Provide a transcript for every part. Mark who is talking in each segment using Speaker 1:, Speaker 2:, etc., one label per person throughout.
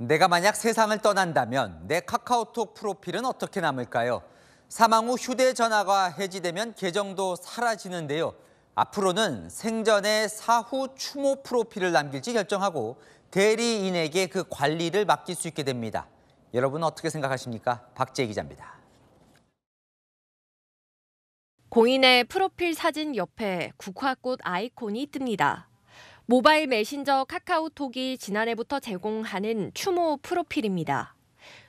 Speaker 1: 내가 만약 세상을 떠난다면 내 카카오톡 프로필은 어떻게 남을까요? 사망 후 휴대전화가 해지되면 계정도 사라지는데요. 앞으로는 생전에 사후 추모 프로필을 남길지 결정하고 대리인에게 그 관리를 맡길 수 있게 됩니다. 여러분 어떻게 생각하십니까? 박재희 기자입니다.
Speaker 2: 공인의 프로필 사진 옆에 국화꽃 아이콘이 뜹니다. 모바일 메신저 카카오톡이 지난해부터 제공하는 추모 프로필입니다.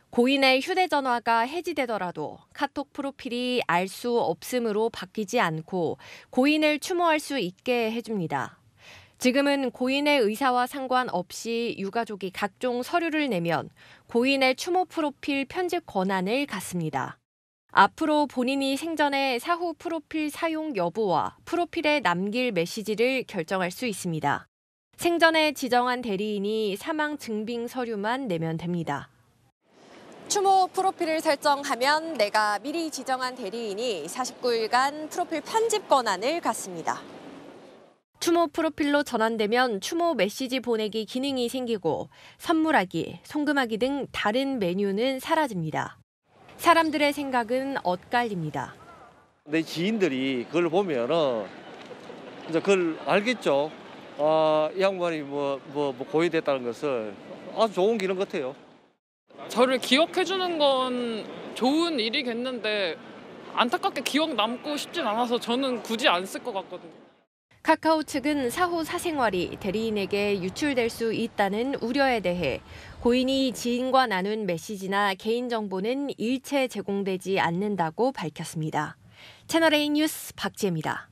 Speaker 2: 고인의 휴대전화가 해지되더라도 카톡 프로필이 알 수 없음으로 바뀌지 않고 고인을 추모할 수 있게 해줍니다. 지금은 고인의 의사와 상관없이 유가족이 각종 서류를 내면 고인의 추모 프로필 편집 권한을 갖습니다. 앞으로 본인이 생전에 사후 프로필 사용 여부와 프로필에 남길 메시지를 결정할 수 있습니다. 생전에 지정한 대리인이 사망 증빙 서류만 내면 됩니다. 추모 프로필을 설정하면 내가 미리 지정한 대리인이 49일간 프로필 편집 권한을 갖습니다. 추모 프로필로 전환되면 추모 메시지 보내기 기능이 생기고 선물하기, 송금하기 등 다른 메뉴는 사라집니다. 사람들의 생각은 엇갈립니다.
Speaker 3: 내 지인들이 그걸 보면은 이제 그걸 알겠죠. 아, 이 양반이 뭐, 뭐, 뭐 고의됐다는 것을
Speaker 4: 아주 좋은 길인 같아요. 저를 기억해주는 건 좋은 일이겠는데 안타깝게 기억 남고 싶진 않아서 저는 굳이 안 쓸 것 같거든요.
Speaker 2: 카카오 측은 사후 사생활이 대리인에게 유출될 수 있다는 우려에 대해 고인이 지인과 나눈 메시지나 개인정보는 일체 제공되지
Speaker 1: 않는다고 밝혔습니다. 채널A 뉴스 박지혜입니다.